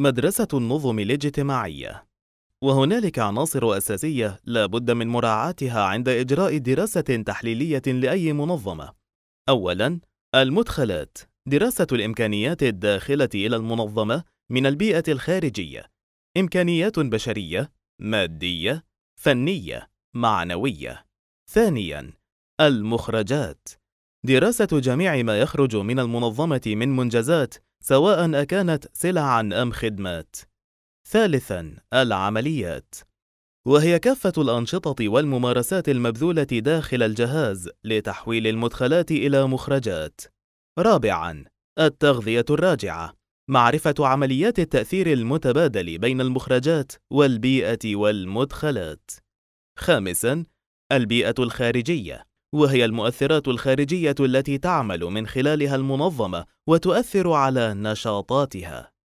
مدرسة النظم الاجتماعية وهنالك عناصر أساسية لا بد من مراعاتها عند إجراء دراسة تحليلية لأي منظمة أولاً المدخلات دراسة الإمكانيات الداخلة إلى المنظمة من البيئة الخارجية إمكانيات بشرية، مادية، فنية، معنوية ثانياً المخرجات دراسة جميع ما يخرج من المنظمة من منجزات سواء أكانت سلعًا أم خدمات. ثالثًا: العمليات، وهي كافة الأنشطة والممارسات المبذولة داخل الجهاز لتحويل المدخلات إلى مخرجات. رابعًا: التغذية الراجعة، معرفة عمليات التأثير المتبادل بين المخرجات والبيئة والمدخلات. خامسًا: البيئة الخارجية وهي المؤثرات الخارجية التي تعمل من خلالها المنظمة وتؤثر على نشاطاتها